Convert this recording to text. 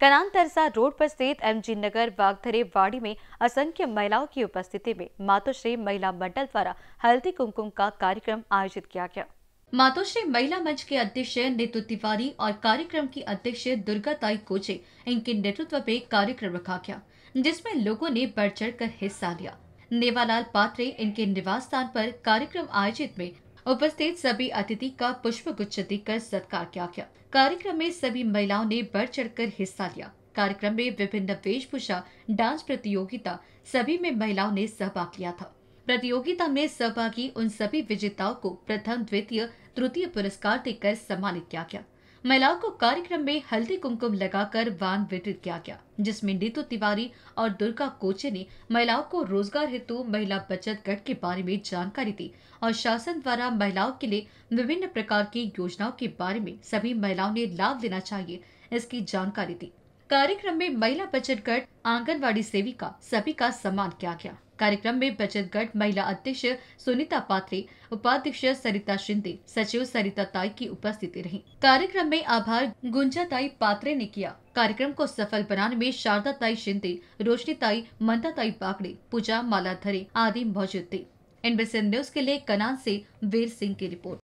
कनान तरसा रोड पर स्थित जी नगर वागधरे वाड़ी में असंख्य महिलाओं की उपस्थिति में मातोश्री महिला मंडल द्वारा हल्दी कुमकुम का कार्यक्रम आयोजित किया गया मातोश्री महिला मंच के अध्यक्ष नेतु तिवारी और कार्यक्रम की अध्यक्ष दुर्गा ताई कोचे इनके नेतृत्व में कार्यक्रम रखा गया जिसमे लोगो ने बढ़ चढ़ कर हिस्सा लिया नेवालाल पात्रे इनके निवास स्थान पर कार्यक्रम आयोजित में उपस्थित सभी अतिथि का पुष्प गुच्छ देकर सत्कार किया गया कार्यक्रम में सभी महिलाओं ने बढ़ चढ़कर हिस्सा लिया कार्यक्रम में विभिन्न वेशभूषा डांस प्रतियोगिता सभी में महिलाओं ने सहभाग लिया था प्रतियोगिता में सहभागी उन सभी विजेताओं को प्रथम द्वितीय तृतीय पुरस्कार देकर सम्मानित किया गया महिलाओं को कार्यक्रम में हल्दी कुमकुम लगाकर वान वितरित किया गया जिसमें नीतू तिवारी और दुर्गा कोचे ने महिलाओं को रोजगार हेतु महिला बचत गट के बारे में जानकारी दी और शासन द्वारा महिलाओं के लिए विभिन्न प्रकार की योजनाओं के बारे में सभी महिलाओं ने लाभ लेना चाहिए इसकी जानकारी दी कार्यक्रम में महिला बचत गट आंगनबाड़ी सेविका सभी का सम्मान किया गया कार्यक्रम में बचत महिला अध्यक्ष सुनीता पात्रे उपाध्यक्ष सरिता शिंदे सचिव सरिता ताई की उपस्थिति रही कार्यक्रम में आभार गुंजा ताई पात्रे ने किया कार्यक्रम को सफल बनाने में शारदा ताई शिंदे रोशनी ताई मंदा ताई बागड़े पूजा मालाधरे आदि मौजूद थे एनबीसी न्यूज के लिए कनान से वीर सिंह की रिपोर्ट